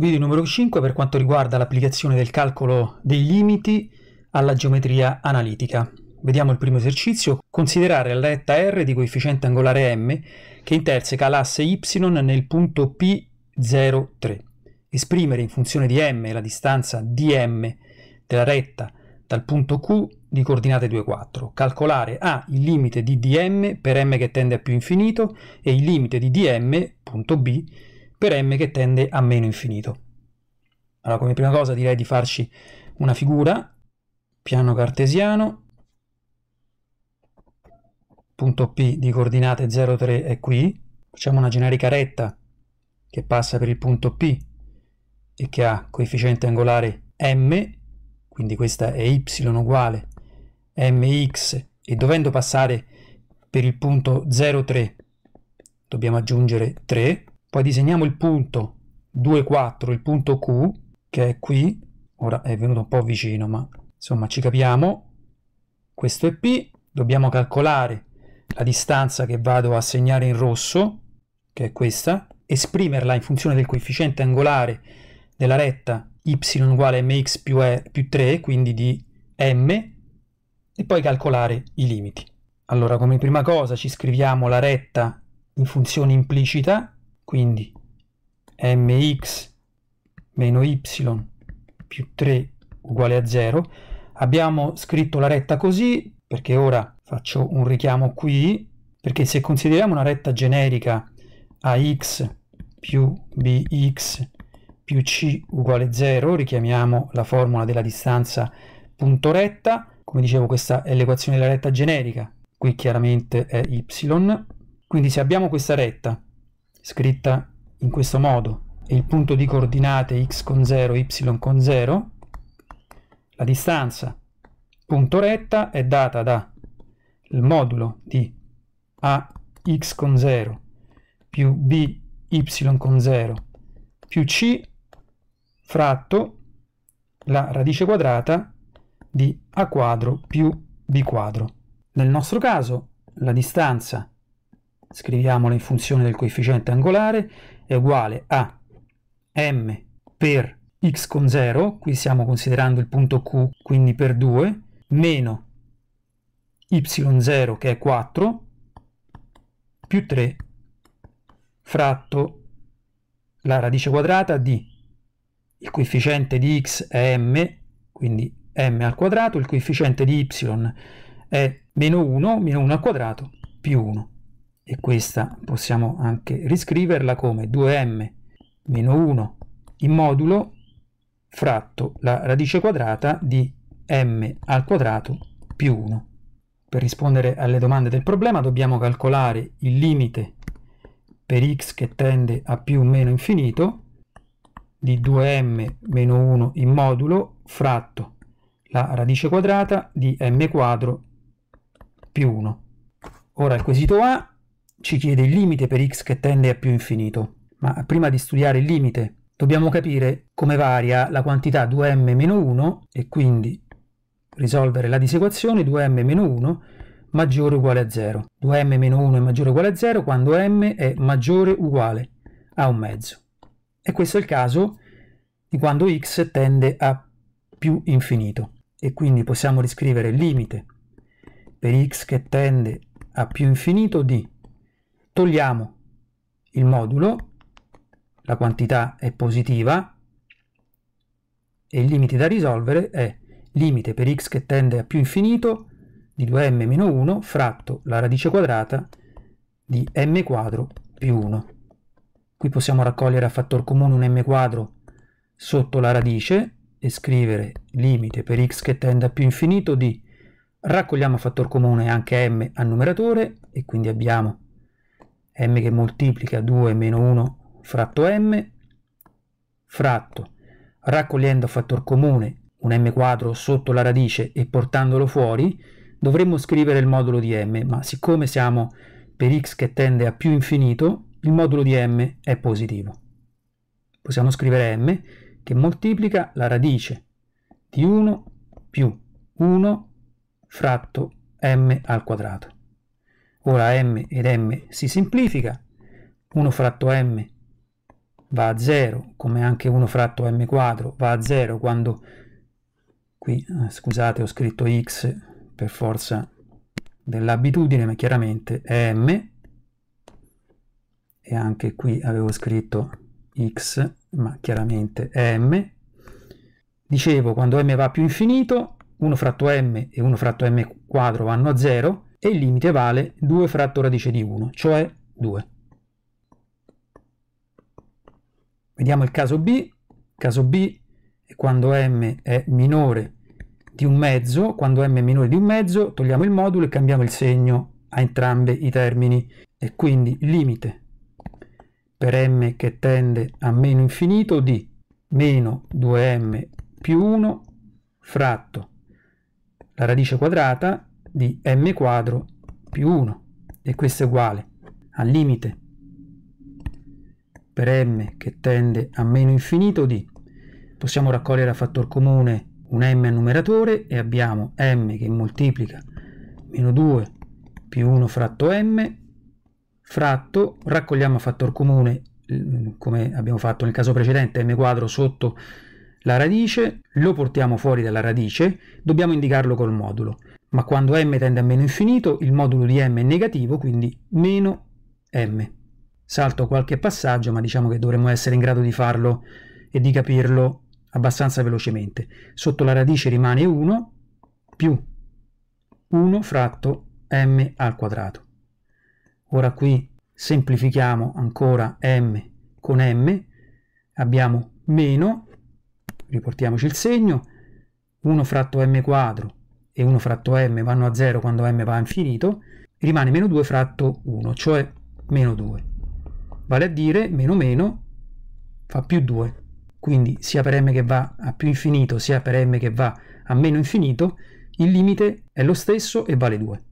Video numero 5 per quanto riguarda l'applicazione del calcolo dei limiti alla geometria analitica. Vediamo il primo esercizio, considerare la retta R di coefficiente angolare M che interseca l'asse Y nel punto P03. Esprimere in funzione di M la distanza dm della retta dal punto Q di coordinate 2, 4. Calcolare A il limite di dm per m che tende a più infinito e il limite di dm, punto B, per m che tende a meno infinito. Allora, come prima cosa direi di farci una figura, piano cartesiano, punto P di coordinate 0, 3 è qui, facciamo una generica retta che passa per il punto P e che ha coefficiente angolare m, quindi questa è y uguale mx e dovendo passare per il punto 0,3 dobbiamo aggiungere 3 poi disegniamo il punto 2, 4, il punto Q, che è qui, ora è venuto un po' vicino, ma insomma ci capiamo, questo è P, dobbiamo calcolare la distanza che vado a segnare in rosso, che è questa, esprimerla in funzione del coefficiente angolare della retta y uguale mx più, e, più 3, quindi di m, e poi calcolare i limiti. Allora, come prima cosa ci scriviamo la retta in funzione implicita, quindi mx meno y più 3 uguale a 0. Abbiamo scritto la retta così perché ora faccio un richiamo qui, perché se consideriamo una retta generica ax più bx più c uguale 0, richiamiamo la formula della distanza punto retta, come dicevo questa è l'equazione della retta generica, qui chiaramente è y, quindi se abbiamo questa retta scritta in questo modo, il punto di coordinate x con 0, y con 0, la distanza punto retta è data dal modulo di a x con 0 più b y con 0 più c fratto la radice quadrata di a quadro più b quadro. Nel nostro caso la distanza scriviamolo in funzione del coefficiente angolare, è uguale a m per x con 0, qui stiamo considerando il punto Q, quindi per 2, meno y0 che è 4, più 3 fratto la radice quadrata di il coefficiente di x è m, quindi m al quadrato, il coefficiente di y è meno 1, meno 1 al quadrato, più 1 e questa possiamo anche riscriverla come 2m meno 1 in modulo fratto la radice quadrata di m al quadrato più 1. Per rispondere alle domande del problema dobbiamo calcolare il limite per x che tende a più o meno infinito di 2m meno 1 in modulo fratto la radice quadrata di m quadro più 1. Ora il quesito A ci chiede il limite per x che tende a più infinito, ma prima di studiare il limite dobbiamo capire come varia la quantità 2m-1 e quindi risolvere la disequazione 2m-1 maggiore o uguale a 0. 2m-1 è maggiore o uguale a 0 quando m è maggiore o uguale a un mezzo. E questo è il caso di quando x tende a più infinito. E quindi possiamo riscrivere il limite per x che tende a più infinito di togliamo il modulo, la quantità è positiva e il limite da risolvere è limite per x che tende a più infinito di 2m-1 fratto la radice quadrata di m quadro più 1. Qui possiamo raccogliere a fattor comune un m quadro sotto la radice e scrivere limite per x che tende a più infinito di raccogliamo a fattor comune anche m al numeratore e quindi abbiamo m che moltiplica 2 meno 1 fratto m fratto raccogliendo fattore comune un m quadro sotto la radice e portandolo fuori dovremmo scrivere il modulo di m ma siccome siamo per x che tende a più infinito il modulo di m è positivo possiamo scrivere m che moltiplica la radice di 1 più 1 fratto m al quadrato Ora m ed m si semplifica, 1 fratto m va a 0, come anche 1 fratto m quadro va a 0 quando qui, eh, scusate, ho scritto x per forza dell'abitudine, ma chiaramente è m e anche qui avevo scritto x, ma chiaramente è m. Dicevo, quando m va più infinito, 1 fratto m e 1 fratto m quadro vanno a 0, e il limite vale 2 fratto radice di 1, cioè 2. Vediamo il caso B. Caso B è quando m è minore di un mezzo, quando m è minore di un mezzo togliamo il modulo e cambiamo il segno a entrambi i termini e quindi il limite per m che tende a meno infinito di meno 2m più 1 fratto la radice quadrata di m quadro più 1 e questo è uguale al limite per m che tende a meno infinito di possiamo raccogliere a fattor comune un m al numeratore e abbiamo m che moltiplica meno 2 più 1 fratto m fratto raccogliamo a fattor comune come abbiamo fatto nel caso precedente m quadro sotto la radice lo portiamo fuori dalla radice dobbiamo indicarlo col modulo ma quando m tende a meno infinito il modulo di m è negativo, quindi meno m. Salto qualche passaggio, ma diciamo che dovremmo essere in grado di farlo e di capirlo abbastanza velocemente. Sotto la radice rimane 1 più 1 fratto m al quadrato. Ora qui semplifichiamo ancora m con m, abbiamo meno, riportiamoci il segno, 1 fratto m quadro e 1 fratto m vanno a 0 quando m va a infinito, rimane meno 2 fratto 1, cioè meno 2. Vale a dire meno meno fa più 2. Quindi sia per m che va a più infinito sia per m che va a meno infinito, il limite è lo stesso e vale 2.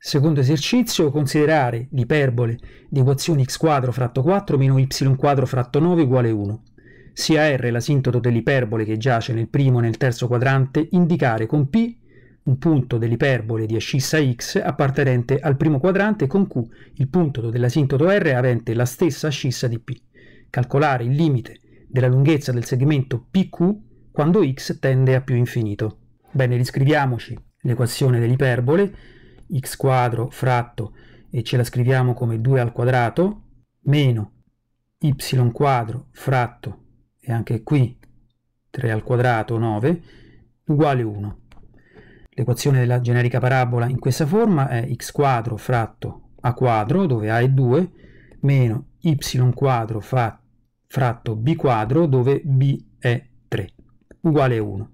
Secondo esercizio, considerare l'iperbole di equazione x quadro fratto 4 meno y quadro fratto 9 uguale 1 sia R l'asintoto dell'iperbole che giace nel primo e nel terzo quadrante indicare con P un punto dell'iperbole di ascissa X appartenente al primo quadrante con Q il punto dell'asintoto R avente la stessa ascissa di P. Calcolare il limite della lunghezza del segmento PQ quando X tende a più infinito. Bene, riscriviamoci l'equazione dell'iperbole x quadro fratto e ce la scriviamo come 2 al quadrato meno y quadro fratto e anche qui 3 al quadrato 9 uguale 1. L'equazione della generica parabola in questa forma è x quadro fratto a quadro, dove a è 2, meno y quadro fa, fratto b quadro, dove b è 3, uguale 1.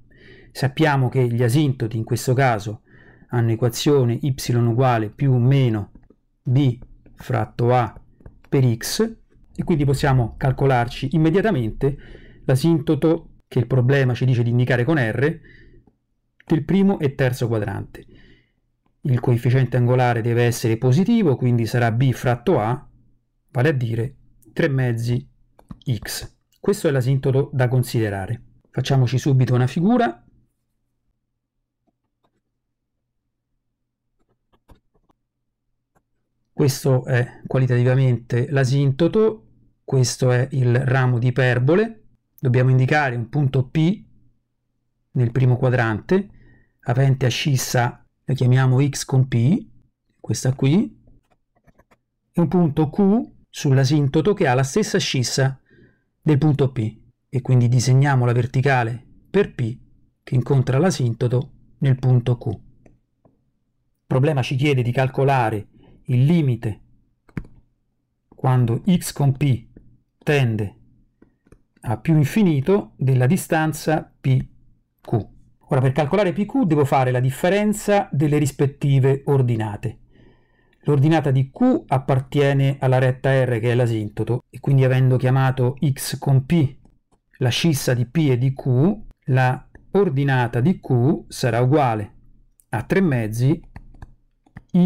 Sappiamo che gli asintoti in questo caso hanno equazione y uguale più o meno b fratto a per x e quindi possiamo calcolarci immediatamente l'asintoto che il problema ci dice di indicare con R del primo e terzo quadrante. Il coefficiente angolare deve essere positivo, quindi sarà b fratto a, vale a dire 3 mezzi x. Questo è l'asintoto da considerare. Facciamoci subito una figura questo è qualitativamente l'asintoto, questo è il ramo di iperbole, dobbiamo indicare un punto P nel primo quadrante, avente ascissa la chiamiamo X con P, questa qui, e un punto Q sull'asintoto che ha la stessa ascissa del punto P e quindi disegniamo la verticale per P che incontra l'asintoto nel punto Q. Il problema ci chiede di calcolare il limite quando x con p tende a più infinito della distanza PQ. Ora per calcolare PQ devo fare la differenza delle rispettive ordinate. L'ordinata di Q appartiene alla retta R che è l'asintoto e quindi avendo chiamato x con P la scissa di P e di Q, la ordinata di Q sarà uguale a 3 mezzi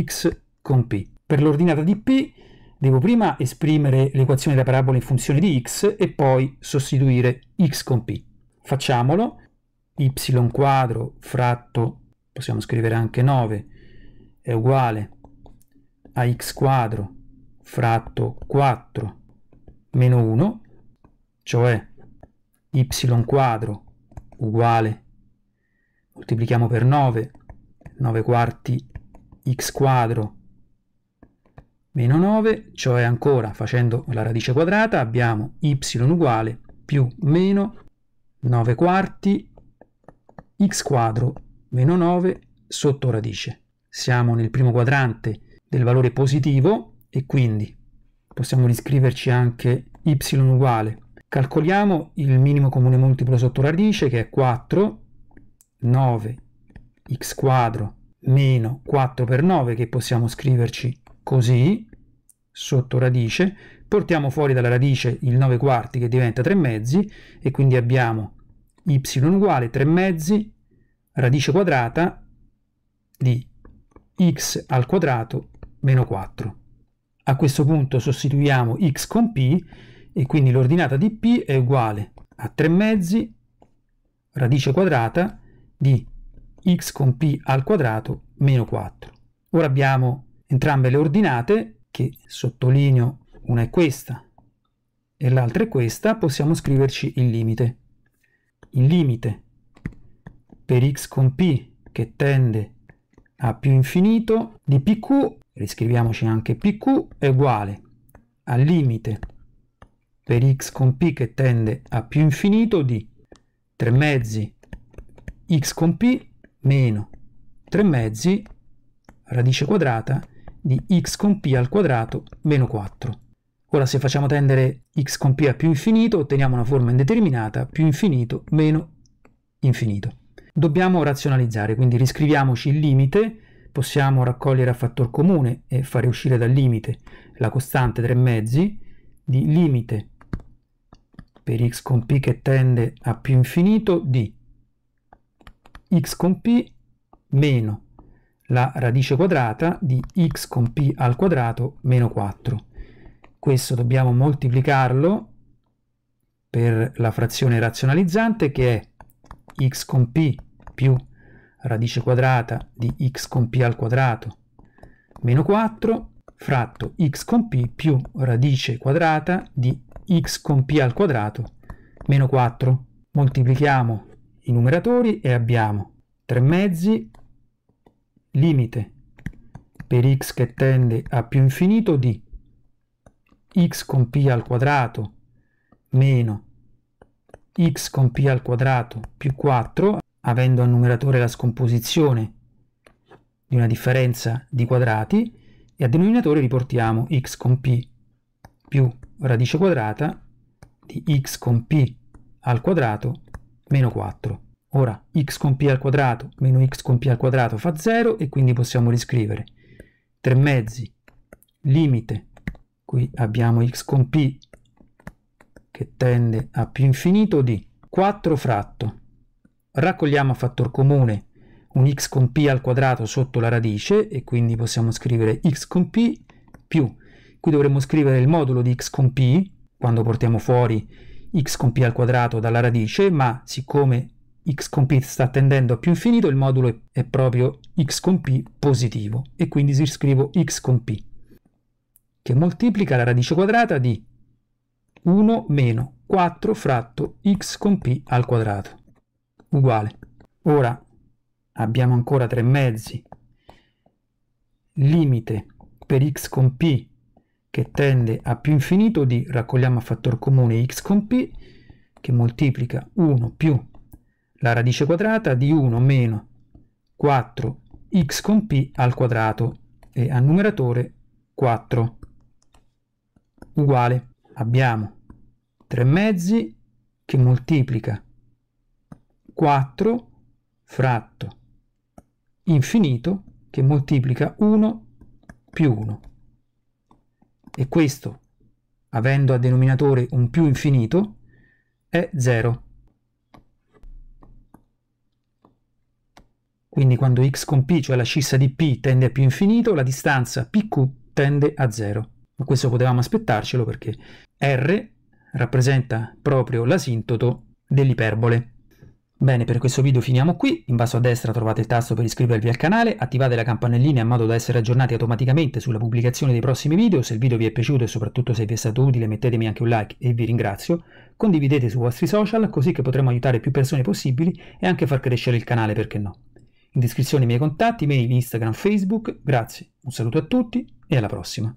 x con P. Per l'ordinata di P Devo prima esprimere l'equazione della parabola in funzione di x e poi sostituire x con p. Facciamolo, y quadro fratto, possiamo scrivere anche 9, è uguale a x quadro fratto 4 meno 1, cioè y quadro uguale, moltiplichiamo per 9, 9 quarti x quadro meno 9, cioè ancora facendo la radice quadrata abbiamo y uguale più meno 9 quarti x quadro meno 9 sotto radice. Siamo nel primo quadrante del valore positivo e quindi possiamo riscriverci anche y uguale. Calcoliamo il minimo comune multiplo sotto radice che è 4, 9 x quadro meno 4 per 9 che possiamo scriverci così, sotto radice, portiamo fuori dalla radice il 9 quarti che diventa 3 mezzi e quindi abbiamo y uguale 3 mezzi radice quadrata di x al quadrato meno 4. A questo punto sostituiamo x con p e quindi l'ordinata di p è uguale a 3 mezzi radice quadrata di x con p al quadrato meno 4. Ora abbiamo entrambe le ordinate, che sottolineo una è questa e l'altra è questa, possiamo scriverci il limite. Il limite per x con p che tende a più infinito di pq, riscriviamoci anche pq, è uguale al limite per x con p che tende a più infinito di 3 mezzi x con p meno 3 mezzi radice quadrata di di x con p al quadrato meno 4. Ora se facciamo tendere x con p a più infinito otteniamo una forma indeterminata più infinito meno infinito. Dobbiamo razionalizzare, quindi riscriviamoci il limite, possiamo raccogliere a fattor comune e fare uscire dal limite la costante 3 mezzi di limite per x con p che tende a più infinito di x con p meno la radice quadrata di x con p al quadrato meno 4. Questo dobbiamo moltiplicarlo per la frazione razionalizzante che è x con p più radice quadrata di x con p al quadrato meno 4 fratto x con p più radice quadrata di x con p al quadrato meno 4. Moltiplichiamo i numeratori e abbiamo 3 mezzi limite per x che tende a più infinito di x con p al quadrato meno x con p al quadrato più 4, avendo al numeratore la scomposizione di una differenza di quadrati, e al denominatore riportiamo x con p più radice quadrata di x con p al quadrato meno 4. Ora x con p al quadrato meno x con p al quadrato fa 0 e quindi possiamo riscrivere 3 mezzi limite, qui abbiamo x con p che tende a più infinito di 4 fratto. Raccogliamo a fattor comune un x con p al quadrato sotto la radice e quindi possiamo scrivere x con p più. Qui dovremmo scrivere il modulo di x con p quando portiamo fuori x con p al quadrato dalla radice, ma siccome xcomp sta tendendo a più infinito, il modulo è proprio xcomp positivo e quindi si scrivo xcomp che moltiplica la radice quadrata di 1 meno 4 fratto x con p al quadrato uguale. Ora abbiamo ancora tre mezzi. Limite per x con p che tende a più infinito di raccogliamo a fattore comune x con p che moltiplica 1 più la radice quadrata di 1 meno 4x con p al quadrato e al numeratore 4 uguale abbiamo 3 mezzi che moltiplica 4 fratto infinito che moltiplica 1 più 1 e questo avendo a denominatore un più infinito è 0 Quindi quando x con p, cioè la scissa di p, tende a più infinito, la distanza pq tende a 0. Ma questo potevamo aspettarcelo perché r rappresenta proprio l'asintoto dell'iperbole. Bene, per questo video finiamo qui. In basso a destra trovate il tasto per iscrivervi al canale, attivate la campanellina in modo da essere aggiornati automaticamente sulla pubblicazione dei prossimi video. Se il video vi è piaciuto e soprattutto se vi è stato utile mettetemi anche un like e vi ringrazio. Condividete sui vostri social così che potremo aiutare più persone possibili e anche far crescere il canale, perché no. In descrizione i miei contatti, mail, Instagram, Facebook. Grazie, un saluto a tutti e alla prossima.